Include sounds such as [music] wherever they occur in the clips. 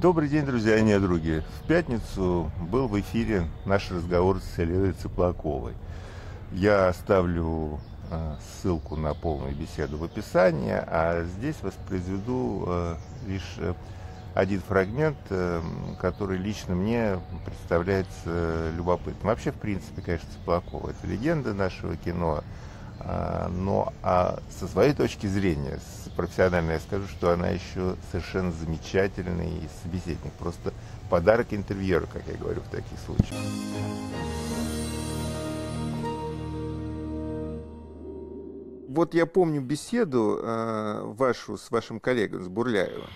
Добрый день, друзья и недруги. В пятницу был в эфире наш разговор с Еленой Цыплаковой. Я оставлю э, ссылку на полную беседу в описании, а здесь воспроизведу э, лишь э, один фрагмент, который лично мне представляется любопытным. Вообще, в принципе, конечно, Цыплакова – это легенда нашего кино, а, но а со своей точки зрения, с профессиональной, я скажу, что она еще совершенно замечательный собеседник. Просто подарок интервьюера, как я говорю в таких случаях. Вот я помню беседу э, вашу с вашим коллегой, с Бурляевым.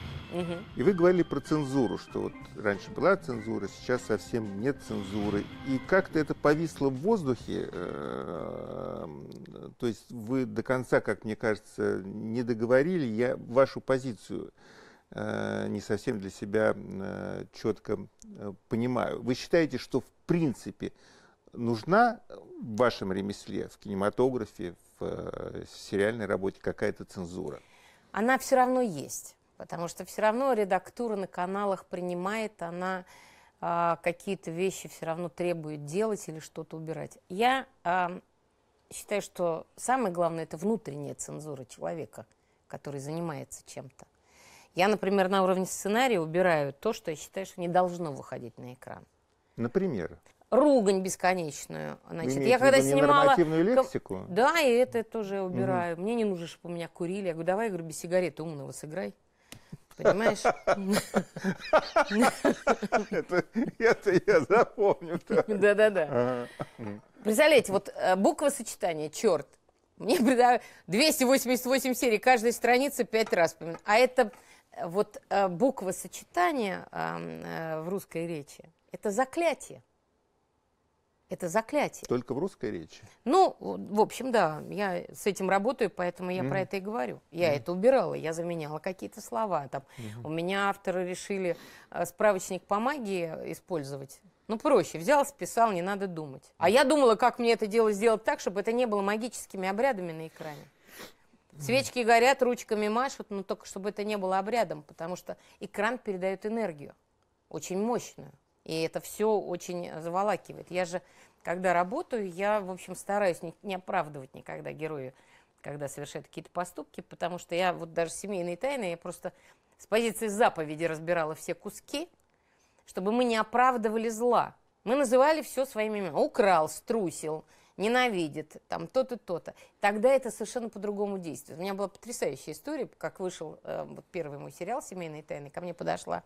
И вы говорили про цензуру, что вот раньше была цензура, сейчас совсем нет цензуры. И как-то это повисло в воздухе. Э, то есть вы до конца, как мне кажется, не договорили. Я вашу позицию э, не совсем для себя э, четко понимаю. Вы считаете, что в принципе нужна в вашем ремесле, в кинематографе, в сериальной работе какая-то цензура? Она все равно есть. Потому что все равно редактура на каналах принимает, она э, какие-то вещи все равно требует делать или что-то убирать. Я э, считаю, что самое главное это внутренняя цензура человека, который занимается чем-то. Я, например, на уровне сценария убираю то, что я считаю, что не должно выходить на экран. Например? ругань бесконечную. Значит, Имеете я когда снимала... лексику? Да, и это тоже убираю. Угу. Мне не нужно, чтобы у меня курили. Я говорю, давай, я говорю, без сигареты умного сыграй понимаешь? Это я запомню. Да-да-да. Представляете, вот э, буква буквосочетание «черт». Мне 288 серий, каждая страница пять раз. А это э, вот э, буква буквосочетание в русской речи – это заклятие. Это заклятие. Только в русской речи? Ну, в общем, да. Я с этим работаю, поэтому я mm. про это и говорю. Я mm. это убирала, я заменяла какие-то слова. Там. Mm-hmm. У меня авторы решили э, справочник по магии использовать. Ну, проще. Взял, списал, не надо думать. А я думала, как мне это дело сделать так, чтобы это не было магическими обрядами на экране. Свечки горят, ручками машут, но только чтобы это не было обрядом, потому что экран передает энергию, очень мощную. И это все очень заволакивает. Я же, когда работаю, я, в общем, стараюсь не, не оправдывать никогда героя, когда совершают какие-то поступки, потому что я вот даже семейные тайны, я просто с позиции заповеди разбирала все куски, чтобы мы не оправдывали зла. Мы называли все своими именами. Украл, струсил, ненавидит, там то-то, то-то. Тогда это совершенно по-другому действует. У меня была потрясающая история, как вышел э, вот первый мой сериал «Семейные тайны», ко мне подошла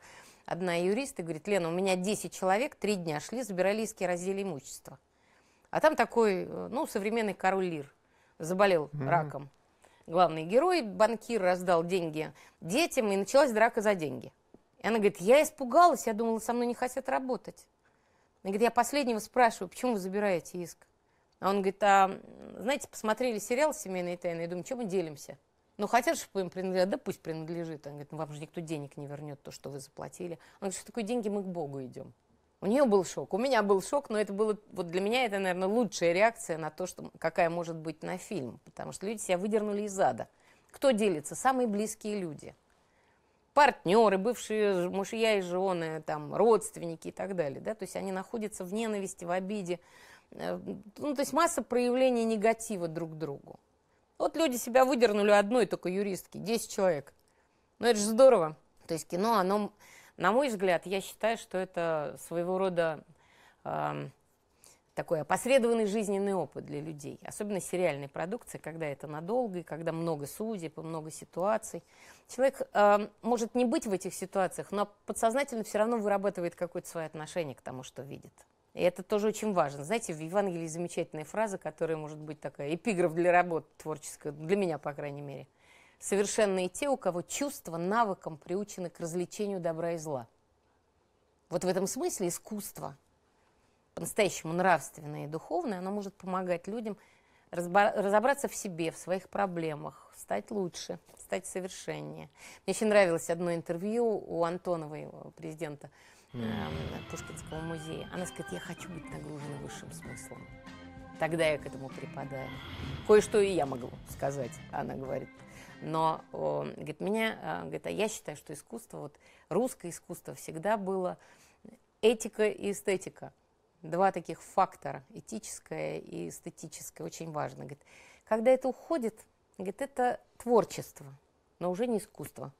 одна юрист и говорит, Лена, у меня 10 человек, три дня шли, забирали иски раздели имущество. А там такой, э, ну, современный король Лир заболел mm-hmm. раком. Главный герой, банкир, раздал деньги детям, и началась драка за деньги. И она говорит, я испугалась, я думала, со мной не хотят работать. Она говорит, я последнего спрашиваю, почему вы забираете иск? А он говорит, а, знаете, посмотрели сериал «Семейные тайны» и думаю, чем мы делимся? Ну, хотят, чтобы им принадлежит, да пусть принадлежит. Она говорит, ну, вам же никто денег не вернет, то, что вы заплатили. Он говорит, что такое деньги, мы к Богу идем. У нее был шок, у меня был шок, но это было, вот для меня это, наверное, лучшая реакция на то, что, какая может быть на фильм, потому что люди себя выдернули из ада. Кто делится? Самые близкие люди. Партнеры, бывшие мужья и жены, там, родственники и так далее. Да? То есть они находятся в ненависти, в обиде. Э, ну, то есть масса проявлений негатива друг к другу. Вот люди себя выдернули одной только юристки, 10 человек. Ну это же здорово. То есть кино, оно, на мой взгляд, я считаю, что это своего рода э, такой опосредованный жизненный опыт для людей. Особенно сериальной продукции, когда это надолго, и когда много судеб, и много ситуаций. Человек э, может не быть в этих ситуациях, но подсознательно все равно вырабатывает какое-то свое отношение к тому, что видит. И это тоже очень важно. Знаете, в Евангелии замечательная фраза, которая может быть такая эпиграф для работы творческой, для меня, по крайней мере. Совершенные те, у кого чувства навыком приучены к развлечению добра и зла. Вот в этом смысле искусство, по-настоящему нравственное и духовное, оно может помогать людям разобраться в себе, в своих проблемах, стать лучше, стать совершеннее. Мне еще нравилось одно интервью у Антоновой, президента э, Пушкинского музея. Она сказала, я хочу быть нагружена высшим смыслом. Тогда я к этому припадаю. Кое-что и я могу сказать, она говорит. Но, о, говорит, меня, а, говорит, а я считаю, что искусство, вот русское искусство всегда было этика и эстетика. Два таких фактора, этическое и эстетическое, очень важно. Говорит, когда это уходит, говорит, это творчество, но уже не искусство.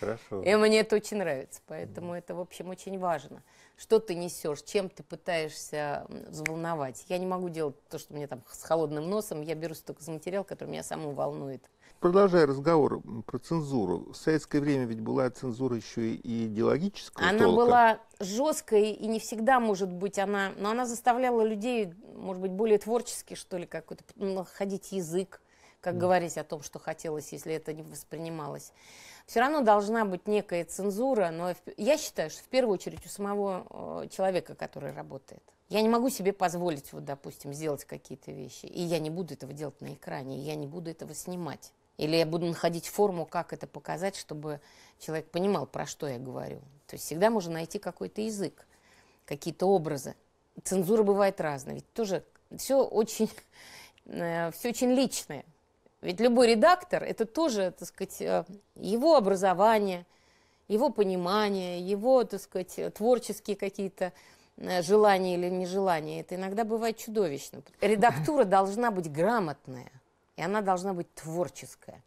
Хорошо. И мне это очень нравится, поэтому mm. это, в общем, очень важно. Что ты несешь, чем ты пытаешься взволновать. Я не могу делать то, что мне там с холодным носом, я берусь только за материал, который меня саму волнует. Продолжая разговор про цензуру, в советское время ведь была цензура еще и идеологическая. Она толка. была жесткой и не всегда, может быть, она, но она заставляла людей, может быть, более творчески, что ли, какой-то ну, находить язык, как mm. говорить о том, что хотелось, если это не воспринималось все равно должна быть некая цензура, но я считаю, что в первую очередь у самого э, человека, который работает. Я не могу себе позволить, вот, допустим, сделать какие-то вещи, и я не буду этого делать на экране, и я не буду этого снимать. Или я буду находить форму, как это показать, чтобы человек понимал, про что я говорю. То есть всегда можно найти какой-то язык, какие-то образы. Цензура бывает разная, ведь тоже все очень, [laughs] э, все очень личное. Ведь любой редактор – это тоже, так сказать, э, его образование, его понимание, его, так сказать, творческие какие-то э, желания или нежелания. Это иногда бывает чудовищно. Редактура [laughs] должна быть грамотная, и она должна быть творческая.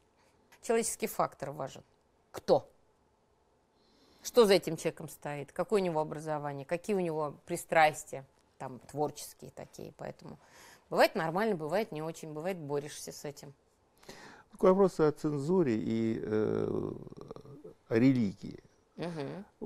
Человеческий фактор важен. Кто? Что за этим человеком стоит? Какое у него образование? Какие у него пристрастия? Там творческие такие, поэтому... Бывает нормально, бывает не очень, бывает борешься с этим к вопросу о цензуре и э, о религии. Угу.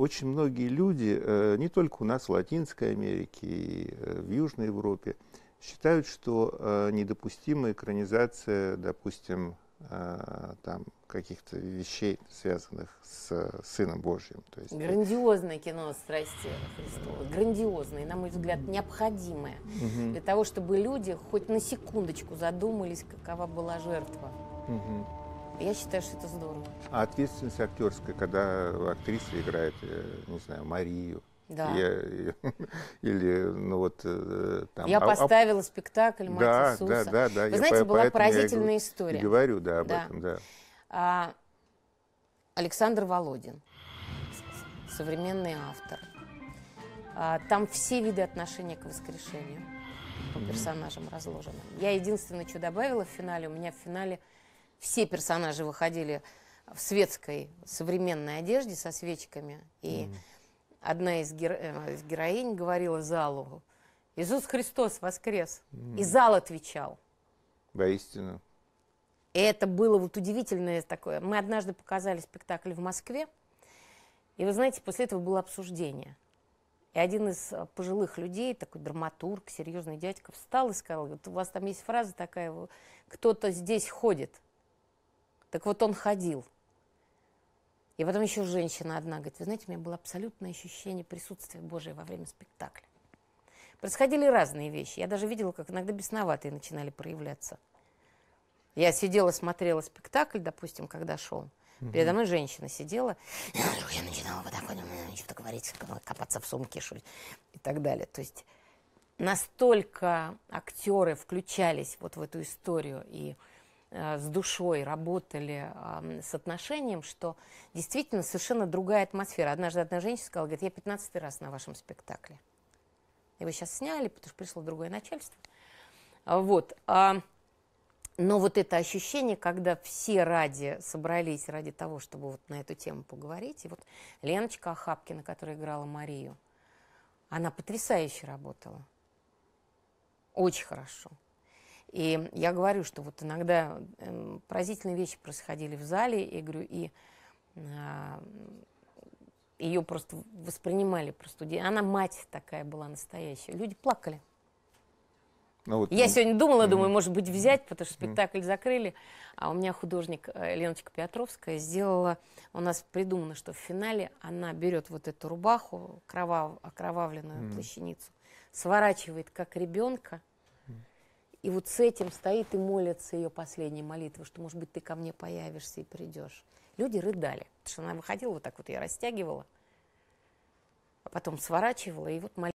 Очень многие люди, э, не только у нас, в Латинской Америке и э, в Южной Европе, считают, что э, недопустима экранизация, допустим, э, там каких-то вещей, связанных с э, Сыном Божьим. То есть, э, грандиозное кино «Страсти Христова», грандиозное, на мой взгляд, необходимое угу. для того, чтобы люди хоть на секундочку задумались, какова была жертва. Угу. Я считаю, что это здорово. А ответственность актерская, когда актриса играет, э, не знаю, Марию, да. Я, [laughs] или, ну вот э, там. Я а, а поставила а... спектакль Мать да, Иисуса. Да, да, да. Вы я знаете, по, была поразительная я история. Говорю, да, об да. этом, да. А, Александр Володин, современный автор. А, там все виды отношения к воскрешению по персонажам mm-hmm. разложены. Я единственное, что добавила в финале, у меня в финале все персонажи выходили в светской современной одежде со свечками. И mm. одна из, геро... Э, из героинь говорила залу, Иисус Христос воскрес. Mm. И зал отвечал. Воистину. И это было вот удивительное такое. Мы однажды показали спектакль в Москве. И вы знаете, после этого было обсуждение. И один из э, пожилых людей, такой драматург, серьезный дядька, встал и сказал, вот у вас там есть фраза такая, кто-то здесь ходит. Так вот он ходил. И потом еще женщина одна говорит, вы знаете, у меня было абсолютное ощущение присутствия Божьего во время спектакля. Происходили разные вещи. Я даже видела, как иногда бесноватые начинали проявляться. Я сидела, смотрела спектакль, допустим, когда шел. Передо мной женщина сидела, [sniffs] я начинала вот так вот, ну, что-то говорить, копаться в сумке, что и так далее. То есть настолько актеры включались вот в эту историю и Э, с душой работали с отношением, что действительно совершенно другая атмосфера. Однажды одна женщина сказала, говорит, я 15 раз на вашем спектакле. Его сейчас сняли, потому что пришло другое начальство. А, вот. А, но вот это ощущение, когда все ради собрались ради того, чтобы вот на эту тему поговорить. И вот Леночка Ахапкина, которая играла Марию, она потрясающе работала. Очень хорошо. И я говорю, что вот иногда эм, поразительные вещи происходили в зале, и говорю, и а, ее просто воспринимали просто. Она мать такая была настоящая. Люди плакали. Ну, вот, я ну, сегодня думала, mm думаю, может быть, взять, потому что спектакль mm закрыли. А у меня художник э, Леночка Петровская сделала, у нас придумано, что в финале она берет вот эту рубаху, кровав, окровавленную mm плащаницу, сворачивает как ребенка, и вот с этим стоит и молится ее последняя молитва, что, может быть, ты ко мне появишься и придешь. Люди рыдали, потому что она выходила вот так вот, я растягивала, а потом сворачивала, и вот молитва.